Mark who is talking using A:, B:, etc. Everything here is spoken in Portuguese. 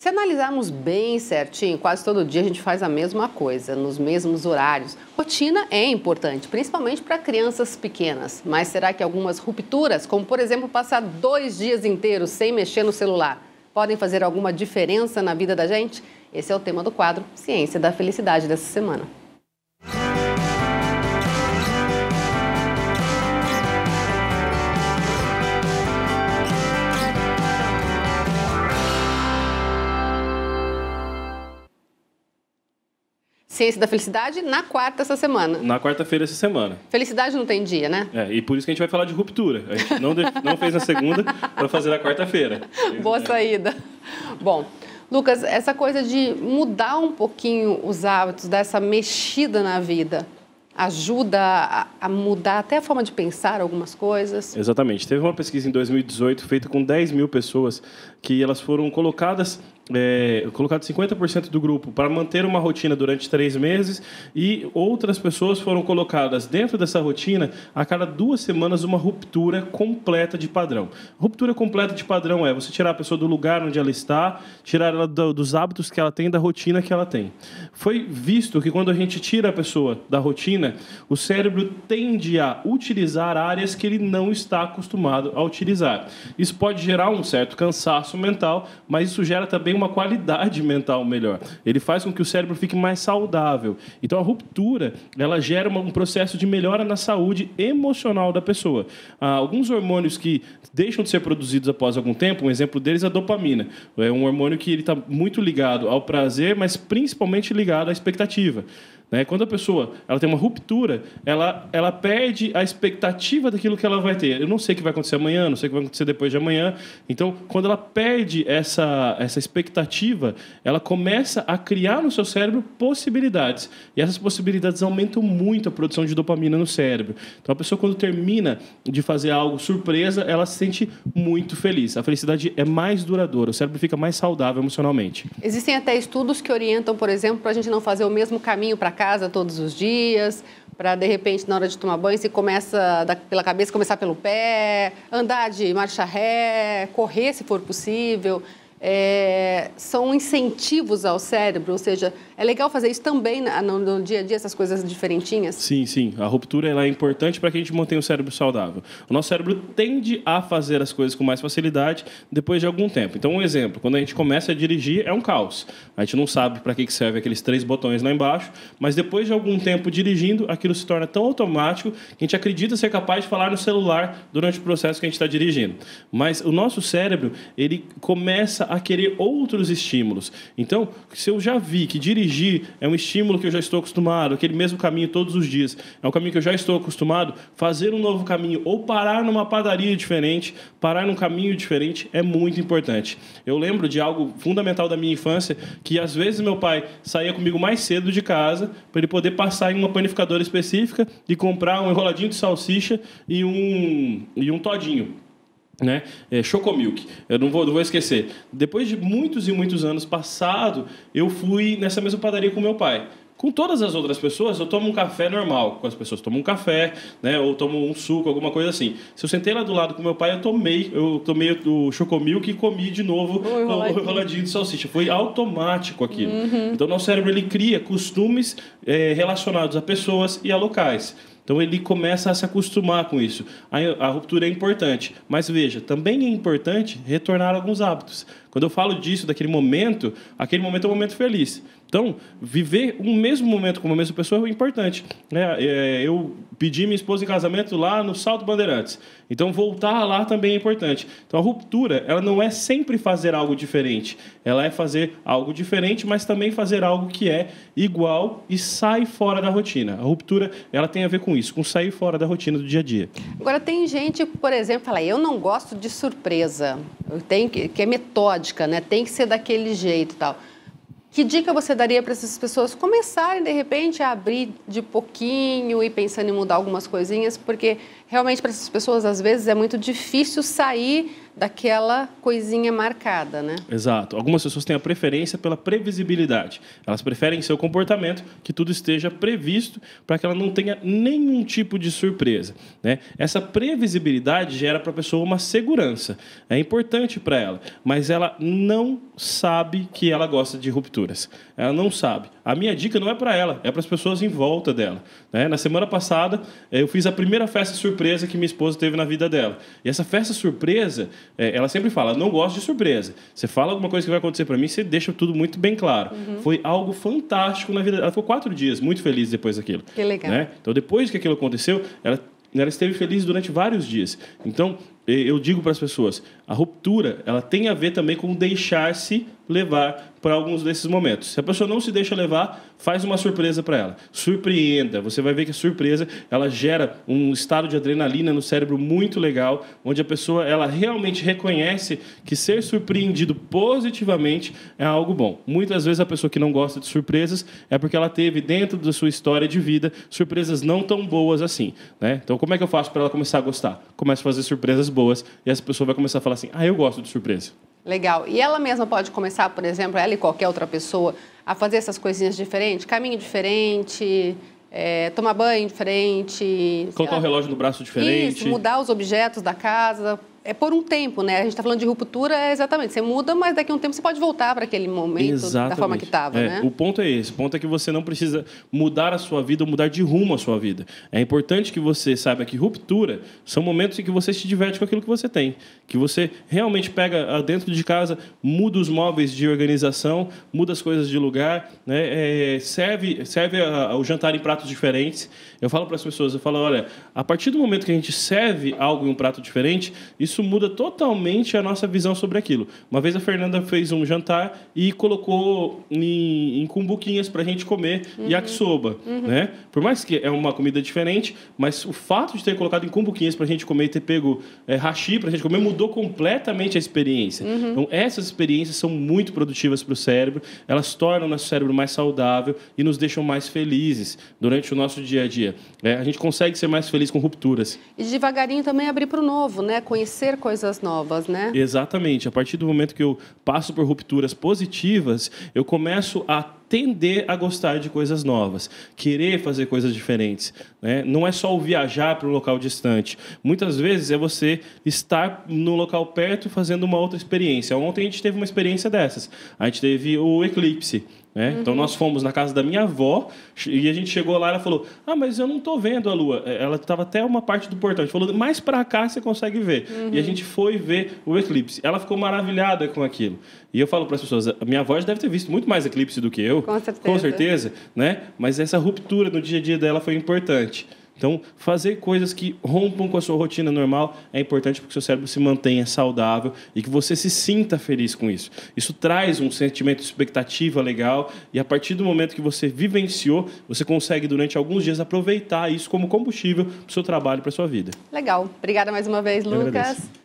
A: Se analisarmos bem certinho, quase todo dia a gente faz a mesma coisa, nos mesmos horários. Rotina é importante, principalmente para crianças pequenas. Mas será que algumas rupturas, como por exemplo passar dois dias inteiros sem mexer no celular, podem fazer alguma diferença na vida da gente? Esse é o tema do quadro Ciência da Felicidade dessa semana. Ciência da Felicidade na quarta essa semana.
B: Na quarta-feira essa semana.
A: Felicidade não tem dia, né?
B: É, e por isso que a gente vai falar de ruptura. A gente não, não fez na segunda para fazer na quarta-feira.
A: Boa é. saída. Bom, Lucas, essa coisa de mudar um pouquinho os hábitos, dessa mexida na vida, ajuda a, a, mudar até a forma de pensar algumas coisas.
B: Exatamente. Teve uma pesquisa em 2018 feita com 10 mil pessoas que elas foram colocadas é, colocado 50% do grupo para manter uma rotina durante três meses e outras pessoas foram colocadas dentro dessa rotina a cada duas semanas uma ruptura completa de padrão. Ruptura completa de padrão é você tirar a pessoa do lugar onde ela está, tirar ela do, dos hábitos que ela tem, da rotina que ela tem. Foi visto que quando a gente tira a pessoa da rotina, o cérebro tende a utilizar áreas que ele não está acostumado a utilizar. Isso pode gerar um certo cansaço mental, mas isso gera também uma qualidade mental melhor. Ele faz com que o cérebro fique mais saudável. Então a ruptura ela gera um processo de melhora na saúde emocional da pessoa. Há ah, alguns hormônios que deixam de ser produzidos após algum tempo, um exemplo deles é a dopamina. É um hormônio que ele está muito ligado ao prazer, mas principalmente ligado à expectativa. Né? Quando a pessoa ela tem uma ruptura, ela, ela perde a expectativa daquilo que ela vai ter. Eu não sei o que vai acontecer amanhã, não sei o que vai acontecer depois de amanhã. Então, quando ela perde essa, essa expectativa expectativa, ela começa a criar no seu cérebro possibilidades. E essas possibilidades aumentam muito a produção de dopamina no cérebro. Então a pessoa quando termina de fazer algo surpresa, ela se sente muito feliz. A felicidade é mais duradoura, o cérebro fica mais saudável emocionalmente.
A: Existem até estudos que orientam, por exemplo, para a gente não fazer o mesmo caminho para casa todos os dias, para de repente na hora de tomar banho se começa da, pela cabeça começar pelo pé, andar de marcha ré, correr se for possível é, são incentivos ao cérebro, ou seja, é legal fazer isso também no, no dia a dia, essas coisas diferentinhas?
B: Sim, sim. A ruptura ela é importante para que a gente mantenha o cérebro saudável. O nosso cérebro tende a fazer as coisas com mais facilidade depois de algum tempo. Então, um exemplo, quando a gente começa a dirigir, é um caos. A gente não sabe para que, que serve aqueles três botões lá embaixo, mas depois de algum tempo dirigindo, aquilo se torna tão automático que a gente acredita ser capaz de falar no celular durante o processo que a gente está dirigindo. Mas o nosso cérebro, ele começa a querer outros estímulos. Então, se eu já vi que dirigir é um estímulo que eu já estou acostumado, aquele mesmo caminho todos os dias, é um caminho que eu já estou acostumado, fazer um novo caminho ou parar numa padaria diferente, parar num caminho diferente é muito importante. Eu lembro de algo fundamental da minha infância, que às vezes meu pai saía comigo mais cedo de casa para ele poder passar em uma panificadora específica e comprar um enroladinho de salsicha e um, e um todinho né? É, Chocomilk, eu não vou, não vou esquecer. Depois de muitos e muitos anos passado, eu fui nessa mesma padaria com meu pai. Com todas as outras pessoas, eu tomo um café normal. Com as pessoas, tomo um café, né? Ou tomo um suco, alguma coisa assim. Se eu sentei lá do lado com meu pai, eu tomei, eu tomei o chocomilk e comi de novo o enroladinho. o de salsicha. Foi automático aquilo. Uhum. Então, nosso cérebro ele cria costumes é, relacionados a pessoas e a locais. Então ele começa a se acostumar com isso. A, a, ruptura é importante, mas veja, também é importante retornar alguns hábitos. Quando eu falo disso, daquele momento, aquele momento é um momento feliz. Então, viver um mesmo momento com a mesma pessoa é importante. É, é, eu pedir minha esposa em casamento lá no Salto Bandeirantes. Então, voltar lá também é importante. Então, a ruptura, ela não é sempre fazer algo diferente. Ela é fazer algo diferente, mas também fazer algo que é igual e sai fora da rotina. A ruptura, ela tem a ver com isso, com sair fora da rotina do dia a dia.
A: Agora, tem gente, por exemplo, fala, eu não gosto de surpresa. Eu tenho que, que é metódica, né? Tem que ser daquele jeito e tal. Que dica você daria para essas pessoas começarem, de repente, a abrir de pouquinho e pensando em mudar algumas coisinhas? Porque realmente para essas pessoas, às vezes, é muito difícil sair daquela coisinha marcada, né?
B: Exato. Algumas pessoas têm a preferência pela previsibilidade. Elas preferem seu comportamento que tudo esteja previsto para que ela não tenha nenhum tipo de surpresa, né? Essa previsibilidade gera para a pessoa uma segurança. É importante para ela, mas ela não sabe que ela gosta de rupturas. Ela não sabe. A minha dica não é para ela, é para as pessoas em volta dela. Né? Na semana passada, eu fiz a primeira festa surpresa que minha esposa teve na vida dela. E essa festa surpresa é, ela sempre fala, não gosto de surpresa. Você fala alguma coisa que vai acontecer para mim, você deixa tudo muito bem claro. Uhum. Foi algo fantástico na vida. Ela ficou quatro dias muito feliz depois daquilo. Que legal. Né? Então, depois que aquilo aconteceu, ela ela esteve feliz durante vários dias. Então, eu digo para as pessoas: a ruptura, ela tem a ver também com deixar-se levar para alguns desses momentos. Se a pessoa não se deixa levar, faz uma surpresa para ela. Surpreenda. Você vai ver que a surpresa, ela gera um estado de adrenalina no cérebro muito legal, onde a pessoa ela realmente reconhece que ser surpreendido positivamente é algo bom. Muitas vezes a pessoa que não gosta de surpresas é porque ela teve dentro da sua história de vida surpresas não tão boas assim, né? Então como é que eu faço para ela começar a gostar? Começa a fazer surpresas boas e essa pessoa vai começar a falar assim, ah, eu gosto de surpresa.
A: Legal. E ela mesma pode começar, por exemplo, ela e qualquer outra pessoa, a fazer essas coisinhas diferentes, caminho diferente, é, tomar banho diferente. Colocar o relógio
B: no braço diferente. Isso, mudar os
A: objetos da casa, é por um tempo, né? A gente está falando de ruptura, é exatamente. Você muda, mas daqui a um tempo você pode voltar para aquele momento exatamente. da forma que estava, é, né? O
B: ponto é esse. O ponto é que você não precisa mudar a sua vida, ou mudar de rumo a sua vida. É importante que você saiba que ruptura são momentos em que você se diverte com aquilo que você tem, que você realmente pega ah, dentro de casa, muda os móveis de organização, muda as coisas de lugar, né? É, serve serve a, a, o jantar em pratos diferentes. Eu falo para as pessoas, eu falo, olha, a partir do momento que a gente serve algo em um prato diferente, isso isso muda totalmente a nossa visão sobre aquilo. Uma vez a Fernanda fez um jantar e colocou em, em cumbuquinhas para a gente comer uhum. yakisoba, uhum. né? Por mais que é uma comida diferente, mas o fato de ter colocado em cumbuquinhas para a gente comer e ter pego é, hashi para a gente comer mudou completamente a experiência. Uhum. Então, essas experiências são muito produtivas para o cérebro, elas tornam nosso cérebro mais saudável e nos deixam mais felizes durante o nosso dia a dia. É, a gente consegue ser mais feliz com rupturas.
A: E devagarinho também abrir para o novo, né? Conhecer conhecer coisas novas, né?
B: Exatamente. A partir do momento que eu passo por rupturas positivas, eu começo a tender a gostar de coisas novas, querer fazer coisas diferentes. Né? Não é só o viajar para um local distante. Muitas vezes é você estar no local perto fazendo uma outra experiência. Ontem a gente teve uma experiência dessas. A gente teve o eclipse. Né? Uhum. Então nós fomos na casa da minha avó e a gente chegou lá e ela falou: Ah, mas eu não estou vendo a lua. É, ela estava até uma parte do portão. A gente falou: Mais para cá você consegue ver. Uhum. E a gente foi ver o eclipse. Ela ficou maravilhada com aquilo. E eu falo para as pessoas: Minha avó já deve ter visto muito mais eclipse do que eu com certeza. Com certeza, né? Mas essa ruptura no dia a dia dela foi importante. Então, fazer coisas que rompam com a sua rotina normal é importante para o seu cérebro se mantenha saudável e que você se sinta feliz com isso. Isso traz um sentimento de expectativa legal e a partir do momento que você vivenciou, você consegue durante alguns dias aproveitar isso como combustível para o seu trabalho, para a sua vida.
A: Legal. Obrigada mais uma vez, Lucas.